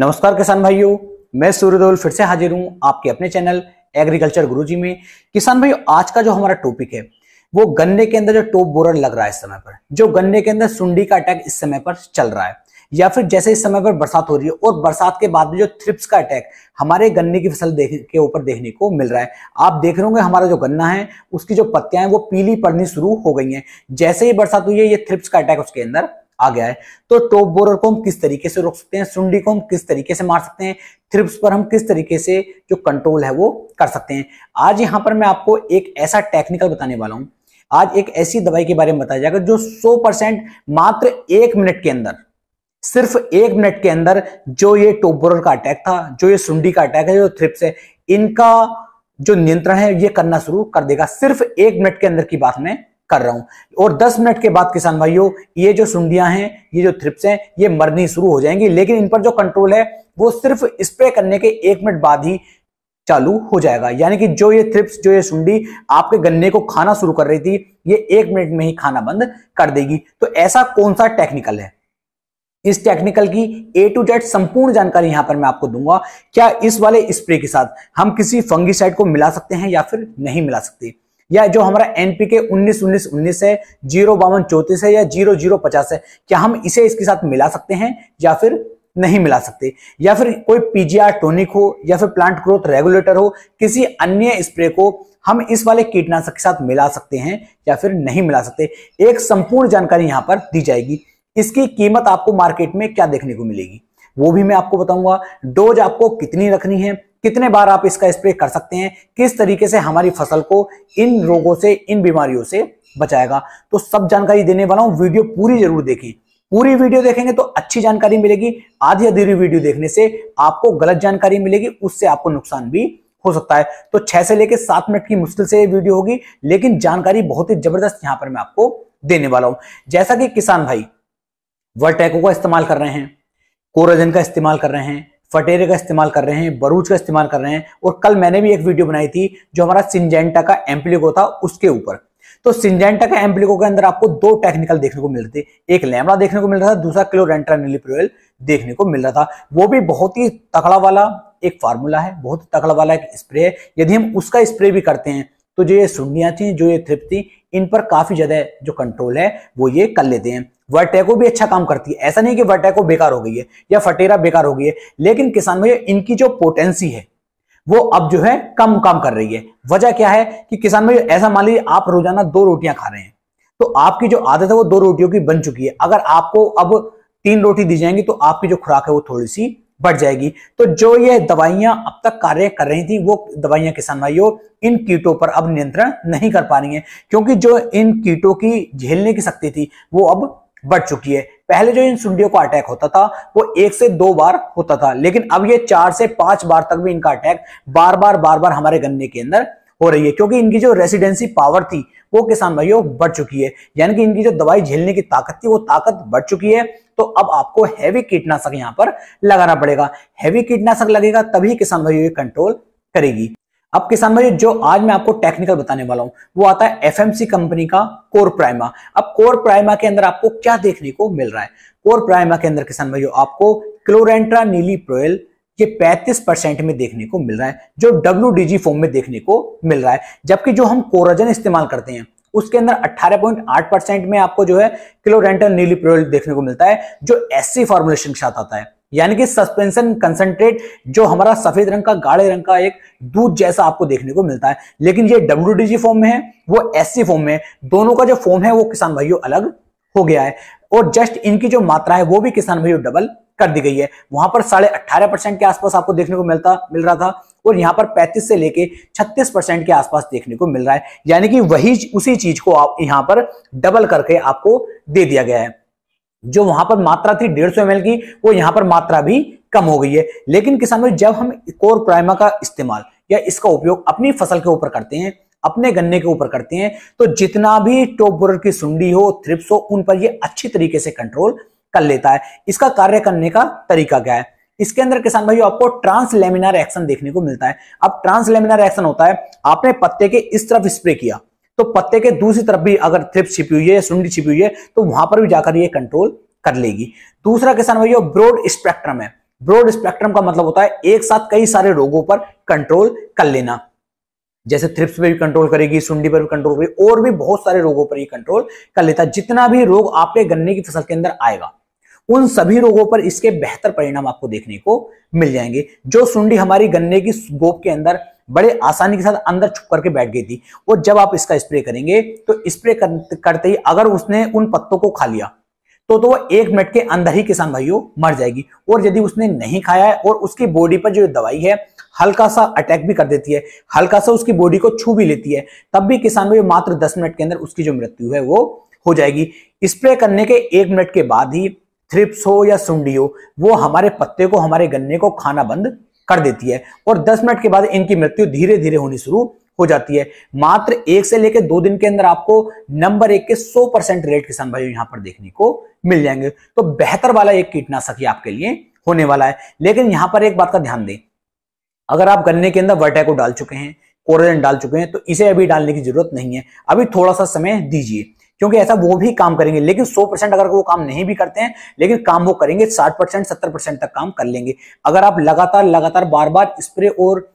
नमस्कार किसान भाइयों मैं सूर्यदेवल फिर से हाजिर हूं आपके अपने चैनल एग्रीकल्चर गुरुजी में किसान भाइयों आज का जो हमारा टॉपिक है वो गन्ने के अंदर जो टॉप बोरर लग रहा है इस समय पर जो गन्ने के अंदर सुंडी का अटैक इस समय पर चल रहा है या फिर जैसे इस समय पर बरसात हो रही है और बरसात के बाद में जो थ्रिप्स का अटैक हमारे गन्ने की फसल देख के ऊपर देखने को मिल रहा है आप देख रहे होंगे हमारा जो गन्ना है उसकी जो पत्तियां हैं वो पीली पड़नी शुरू हो गई हैं जैसे ही बरसात हुई है ये थ्रिप्स का अटैक उसके अंदर आ गया है तो टॉप बोरर को हम किस तरीके से रोक सकते हैं सुंडी को हम किस तरीके से मार सकते हैं थ्रिप्स पर हम किस तरीके से जो कंट्रोल है वो कर सकते हैं आज यहां पर मैं आपको एक ऐसा टेक्निकल बताने वाला हूं आज एक ऐसी दवाई के बारे में बताया जाएगा जो 100 परसेंट मात्र एक मिनट के अंदर सिर्फ एक मिनट के अंदर जो ये टोबोरल का अटैक था जो ये सुंडी का अटैक है जो थ्रिप्स है इनका जो नियंत्रण है ये करना शुरू कर देगा सिर्फ एक मिनट के अंदर की बात मैं कर रहा हूं और 10 मिनट के बाद किसान भाइयों ये जो सुंडियां हैं ये जो थ्रिप्स हैं ये मरनी शुरू हो जाएंगी लेकिन इन पर जो कंट्रोल है वो सिर्फ स्प्रे करने के एक मिनट बाद ही चालू हो जाएगा यानी कि जो ये थ्रिप्स जो ये सुंडी आपके गन्ने को खाना शुरू कर रही थी ये एक मिनट में ही खाना बंद कर देगी तो ऐसा कौन सा टेक्निकल है इस टेक्निकल की ए टू जेड संपूर्ण जानकारी यहां पर मैं आपको दूंगा क्या इस वाले स्प्रे के साथ हम किसी फंगीसाइड को मिला सकते हैं या फिर नहीं मिला सकते या जो हमारा एनपीके उन्नीस उन्नीस उन्नीस है जीरो बावन चौतीस है या जीरो जीरो पचास है क्या हम इसे इसके साथ मिला सकते हैं या फिर नहीं मिला सकते या फिर कोई पीजीआर टोनिक हो या फिर प्लांट ग्रोथ रेगुलेटर हो किसी अन्य स्प्रे को हम इस वाले कीटनाशक के साथ मिला सकते हैं या फिर नहीं मिला सकते एक संपूर्ण जानकारी यहां पर दी जाएगी इसकी कीमत आपको मार्केट में क्या देखने को मिलेगी वो भी मैं आपको बताऊंगा डोज आपको कितनी रखनी है कितने बार आप इसका स्प्रे कर सकते हैं किस तरीके से हमारी फसल को इन रोगों से इन बीमारियों से बचाएगा तो सब जानकारी देने वाला हूं वीडियो पूरी जरूर देखें पूरी वीडियो देखेंगे तो अच्छी जानकारी मिलेगी आधी अधूरी वीडियो देखने से आपको गलत जानकारी मिलेगी उससे आपको नुकसान भी हो सकता है तो छह से लेकर सात मिनट की मुश्किल से वीडियो होगी लेकिन जानकारी बहुत ही जबरदस्त यहां पर मैं आपको देने वाला हूं जैसा कि किसान भाई वर्टैको का इस्तेमाल कर रहे हैं कोराजन का इस्तेमाल कर रहे हैं फटेरे का इस्तेमाल कर रहे हैं बरूच का इस्तेमाल कर रहे हैं और कल मैंने भी एक वीडियो बनाई थी जो हमारा सिंजेंटा का एम्प्लिको था उसके ऊपर तो सिंजेंटा का एम्प्लिको के अंदर आपको दो टेक्निकल देखने को मिल रहे थे एक लैमड़ा देखने को मिल रहा था दूसरा क्लोरेंट्रानिलिप्रोयल देखने को मिल रहा था वो भी बहुत ही तकड़ा वाला एक फार्मूला है बहुत ही तकड़ा वाला एक स्प्रे है यदि हम उसका स्प्रे भी करते हैं तो जो ये सुंडियां थी जो ये थ्रिप थी इन पर काफी ज्यादा जो कंट्रोल है वो ये कर लेते हैं वर्टेको भी अच्छा काम करती है ऐसा नहीं कि वर्टेको बेकार हो गई है या फटेरा बेकार हो गई है लेकिन किसान भैया इनकी जो पोटेंसी है वो अब जो है कम काम कर रही है वजह क्या है कि किसान भैया ऐसा मान लीजिए आप रोजाना दो रोटियां खा रहे हैं तो आपकी जो आदत है वो दो रोटियों की बन चुकी है अगर आपको अब तीन रोटी दी जाएंगी तो आपकी जो खुराक है वो थोड़ी सी बढ़ जाएगी तो जो ये दवाइयां अब तक कार्य कर रही थी वो दवाइयां किसान भाइयों इन कीटों पर अब नियंत्रण नहीं कर पा रही है क्योंकि जो इन कीटों की झेलने की शक्ति थी वो अब बढ़ चुकी है पहले जो इन सुंडियों का अटैक होता था वो एक से दो बार होता था लेकिन अब ये चार से पांच बार तक भी इनका अटैक बार बार बार बार हमारे गन्ने के अंदर हो रही है क्योंकि इनकी जो रेसिडेंसी पावर थी वो किसान भाइयों बढ़ चुकी है यानी कि इनकी जो दवाई झेलने की ताकत थी वो ताकत बढ़ चुकी है तो अब आपको हैवी कीटनाशक यहाँ पर लगाना पड़ेगा हैवी कीटनाशक लगेगा तभी किसान भाइयों ये कंट्रोल करेगी अब किसान भाई जो आज मैं आपको टेक्निकल बताने वाला हूं वो आता है एफएमसी कंपनी का कोर प्राइमा अब कोर प्राइमा के अंदर आपको क्या देखने को मिल रहा है कोर प्राइमा के अंदर किसान भाइयों आपको क्लोरेंट्रा नीली प्रोयल ये 35 परसेंट में देखने को मिल रहा है जो डब्ल्यू फॉर्म में देखने को मिल रहा है जबकि जो हम कोराजन इस्तेमाल करते हैं उसके अंदर 18.8 परसेंट में आपको जो है क्लोरेंटल प्रोल देखने को मिलता है जो एससी फॉर्मुलेशन के साथ आता है यानी कि सस्पेंशन कंसंट्रेट जो हमारा सफेद रंग का गाढ़े रंग का एक दूध जैसा आपको देखने को मिलता है लेकिन ये डब्ल्यू फॉर्म में है वो एससी फॉर्म में है दोनों का जो फॉर्म है वो किसान भाइयों अलग हो गया है और जस्ट इनकी जो मात्रा है वो भी किसान भाइयों डबल कर दी गई है वहां पर साढ़े अट्ठारह परसेंट के आसपास आपको देखने को मिलता मिल रहा था और यहां पर 35 से लेके 36 परसेंट के आसपास देखने को मिल रहा है यानी कि वही उसी चीज को आप यहां पर डबल करके आपको दे दिया गया है जो वहां पर मात्रा थी डेढ़ सौ की वो यहां पर मात्रा भी कम हो गई है लेकिन किसान भाई जब हम कोर प्राइमा का इस्तेमाल या इसका उपयोग अपनी फसल के ऊपर करते हैं अपने गन्ने के ऊपर करते हैं तो जितना भी टॉप बोरर की सुंडी हो थ्रिप्स हो उन पर ये अच्छी तरीके से कंट्रोल कर लेता है इसका कार्य करने का तरीका क्या है इसके अंदर किसान भाइयों आपको ट्रांसलेमिनार एक्शन देखने को मिलता है अब ट्रांसलेमिनार एक्शन होता है आपने पत्ते के इस तरफ स्प्रे किया तो पत्ते के दूसरी तरफ भी अगर थ्रिप्स छिपी हुई है सुंडी छिपी हुई है तो वहां पर भी जाकर ये कंट्रोल कर लेगी दूसरा किसान भाइयों ब्रॉड स्पेक्ट्रम है ब्रॉड स्पेक्ट्रम का मतलब होता है एक साथ कई सारे रोगों पर कंट्रोल कर लेना जैसे थ्रिप्स पे भी कंट्रोल करेगी सुंडी पर भी कंट्रोल करेगी और भी बहुत सारे रोगों पर ये कंट्रोल कर लेता है जितना भी रोग आपके गन्ने की फसल के अंदर आएगा उन सभी रोगों पर इसके बेहतर परिणाम आपको देखने को मिल जाएंगे जो सुंडी हमारी गन्ने की गोप के अंदर बड़े आसानी के साथ अंदर छुप करके बैठ गई थी और जब आप इसका स्प्रे करेंगे तो स्प्रे करते ही अगर उसने उन पत्तों को खा लिया तो तो वो एक मिनट के अंदर ही किसान भाइयों मर जाएगी और यदि उसने नहीं खाया है और उसकी बॉडी पर जो दवाई है हल्का सा अटैक भी कर देती है हल्का सा उसकी बॉडी को छू भी लेती है तब भी किसान भाई मात्र दस मिनट के अंदर उसकी जो मृत्यु है वो हो जाएगी स्प्रे करने के एक मिनट के बाद ही थ्रिप्स हो या सुंडी हो वो हमारे पत्ते को हमारे गन्ने को खाना बंद कर देती है और 10 मिनट के बाद इनकी मृत्यु धीरे धीरे होनी शुरू हो जाती है मात्र एक से लेकर दो दिन के अंदर आपको नंबर एक के 100 परसेंट रेट किसान भाइयों यहां पर देखने को मिल जाएंगे तो बेहतर वाला एक कीटनाशक ही आपके लिए होने वाला है लेकिन यहां पर एक बात का ध्यान दें अगर आप गन्ने के अंदर को डाल चुके हैं कोरोजन डाल चुके हैं तो इसे अभी डालने की जरूरत नहीं है अभी थोड़ा सा समय दीजिए क्योंकि ऐसा वो भी काम करेंगे लेकिन 100 परसेंट अगर वो काम नहीं भी करते हैं लेकिन काम वो करेंगे 60 परसेंट सत्तर परसेंट तक काम कर लेंगे अगर आप लगातार लगातार बार बार स्प्रे और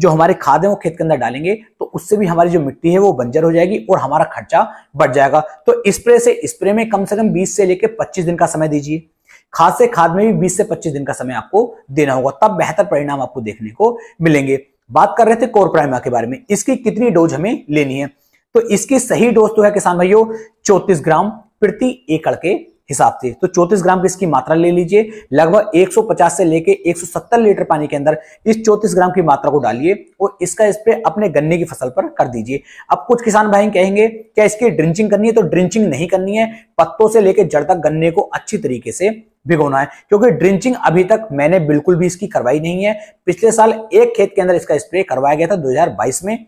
जो हमारे खाद है वो खेत के अंदर डालेंगे तो उससे भी हमारी जो मिट्टी है वो बंजर हो जाएगी और हमारा खर्चा बढ़ जाएगा तो स्प्रे से स्प्रे में कम से कम बीस से लेकर पच्चीस दिन का समय दीजिए खाद से खाद में भी बीस से पच्चीस दिन का समय आपको देना होगा तब बेहतर परिणाम आपको देखने को मिलेंगे बात कर रहे थे कोर प्राइमा के बारे में इसकी कितनी डोज हमें लेनी है तो इसकी सही डोज तो है किसान भाइयों चौतीस ग्राम प्रति एकड़ के हिसाब से तो 34 ग्राम की इसकी मात्रा ले लीजिए लगभग 150 से लेके 170 लीटर पानी के अंदर इस 34 ग्राम की मात्रा को डालिए और इसका इस अपने गन्ने की फसल पर कर दीजिए अब कुछ किसान भाई कहेंगे क्या इसकी ड्रिंचिंग करनी है तो ड्रिंचिंग नहीं करनी है पत्तों से लेके जड़ तक गन्ने को अच्छी तरीके से भिगोना है क्योंकि ड्रिंचिंग अभी तक मैंने बिल्कुल भी इसकी करवाई नहीं है पिछले साल एक खेत के अंदर इसका स्प्रे करवाया गया था 2022 में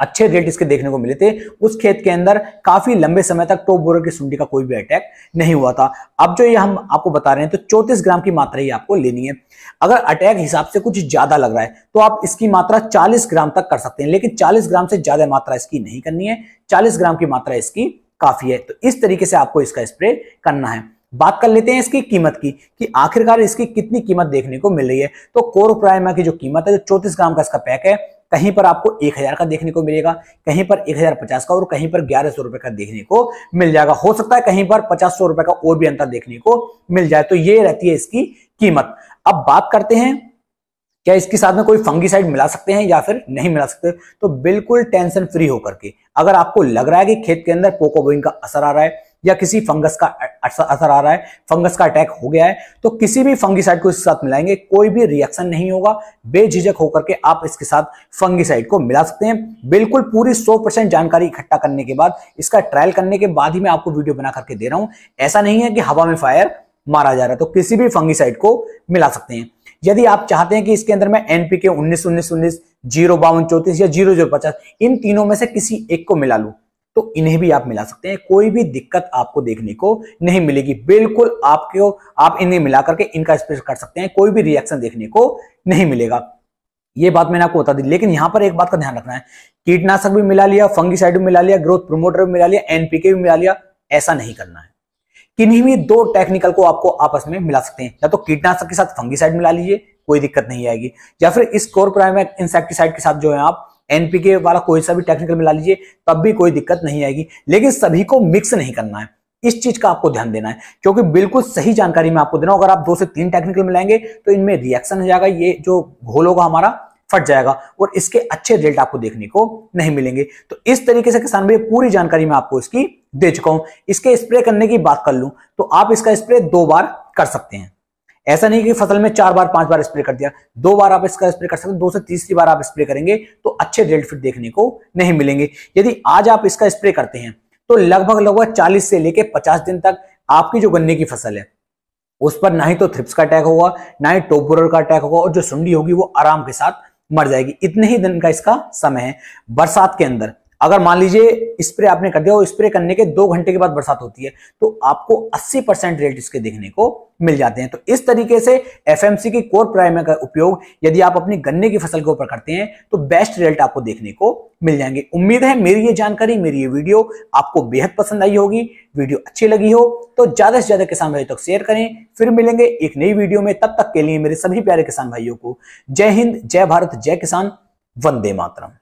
अच्छे रेट इसके देखने को मिले थे उस खेत के अंदर काफी लंबे समय तक टॉप बोरर की सुंडी का कोई भी अटैक नहीं हुआ था अब जो ये हम आपको बता रहे हैं तो 34 ग्राम की मात्रा ही आपको लेनी है अगर अटैक हिसाब से कुछ ज्यादा लग रहा है तो आप इसकी मात्रा चालीस ग्राम तक कर सकते हैं लेकिन चालीस ग्राम से ज्यादा मात्रा इसकी नहीं करनी है चालीस ग्राम की मात्रा इसकी काफी है तो इस तरीके से आपको इसका स्प्रे करना है बात कर लेते हैं इसकी कीमत की कि आखिरकार इसकी कितनी कीमत देखने को मिल रही है तो कोर प्राइमा की जो कीमत है जो चौतीस ग्राम का इसका पैक है कहीं पर आपको एक हजार का देखने को मिलेगा कहीं पर एक हजार पचास का और कहीं पर ग्यारह सौ रुपए का देखने को मिल जाएगा हो सकता है कहीं पर पचास सौ रुपए का और भी अंतर देखने को मिल जाए तो ये रहती है इसकी कीमत अब बात करते हैं क्या इसके साथ में कोई फंगीसाइड मिला सकते हैं या फिर नहीं मिला सकते तो बिल्कुल टेंशन फ्री होकर के अगर आपको लग रहा है कि खेत के अंदर पोकोबोइन का असर आ रहा है या किसी फंगस का असर आ रहा है फंगस का अटैक हो गया है तो किसी भी फंगिसाइड को इसके साथ मिलाएंगे कोई भी रिएक्शन नहीं होगा बेझिझक होकर के आप इसके साथ फंगिसाइड को मिला सकते हैं बिल्कुल पूरी 100 परसेंट जानकारी इकट्ठा करने के बाद इसका ट्रायल करने के बाद ही मैं आपको वीडियो बना करके दे रहा हूं ऐसा नहीं है कि हवा में फायर मारा जा रहा है तो किसी भी फंगिसाइड को मिला सकते हैं यदि आप चाहते हैं कि इसके अंदर में एनपी के उन्नीस उन्नीस उन्नीस जीरो बावन चौतीस या जीरो जीरो पचास इन तीनों में से किसी एक को मिला लूं तो इन्हें भी आप मिला सकते हैं कोई भी दिक्कत आपको देखने को नहीं मिलेगी बिल्कुल आपको आप इन्हें मिला करके इनका स्प्रे कर सकते हैं कोई भी रिएक्शन देखने को नहीं मिलेगा ये बात मैंने आपको बता दी लेकिन यहां पर एक बात का ध्यान रखना है कीटनाशक भी मिला लिया फंगी साइड भी मिला लिया ग्रोथ प्रोमोटर भी मिला लिया एनपीके भी मिला लिया ऐसा नहीं करना है किन्हीं भी दो टेक्निकल को आपको आपस में मिला सकते हैं या तो कीटनाशक के साथ साइड मिला लीजिए कोई दिक्कत नहीं आएगी या फिर इस कोर प्राइम इंसेक्टिसाइड के साथ जो है आप एनपीके वाला कोई सा भी टेक्निकल मिला लीजिए तब भी कोई दिक्कत नहीं आएगी लेकिन सभी को मिक्स नहीं करना है इस चीज का आपको ध्यान देना है क्योंकि बिल्कुल सही जानकारी मैं आपको दे रहा अगर आप दो से तीन टेक्निकल मिलाएंगे तो इनमें रिएक्शन हो जाएगा ये जो घोल होगा हमारा फट जाएगा और इसके अच्छे रिजल्ट आपको देखने को नहीं मिलेंगे तो इस तरीके से किसान भाई पूरी जानकारी मैं आपको इसकी दे चुका हूं इसके स्प्रे करने की बात कर लूं तो आप इसका स्प्रे दो बार कर सकते हैं ऐसा नहीं कि फसल में चार बार पांच बार स्प्रे कर दिया दो बार आप इसका स्प्रे कर सकते हैं दो से तीसरी बार आप स्प्रे करेंगे तो अच्छे रेड फिट देखने को नहीं मिलेंगे यदि आज आप इसका स्प्रे करते हैं तो लगभग लगभग चालीस से लेकर पचास दिन तक आपकी जो गन्ने की फसल है उस पर ना ही तो थ्रिप्स का अटैक होगा ना ही टोप का अटैक होगा और जो सुंडी होगी वो आराम के साथ मर जाएगी इतने ही दिन का इसका समय है बरसात के अंदर अगर मान लीजिए स्प्रे आपने कर दिया और स्प्रे करने के दो घंटे के बाद बरसात होती है तो आपको 80 परसेंट रेट इसके देखने को मिल जाते हैं तो इस तरीके से सी की कोर प्राइमर का उपयोग यदि आप अपनी गन्ने की फसल के ऊपर करते हैं तो बेस्ट रिजल्ट आपको देखने को मिल जाएंगे उम्मीद है मेरी ये जानकारी मेरी ये वीडियो आपको बेहद पसंद आई होगी वीडियो अच्छी लगी हो तो ज्यादा से ज्यादा किसान भाइयों तक शेयर करें फिर मिलेंगे एक नई वीडियो में तब तक के लिए मेरे सभी प्यारे किसान भाइयों को जय हिंद जय भारत जय किसान वंदे मातरम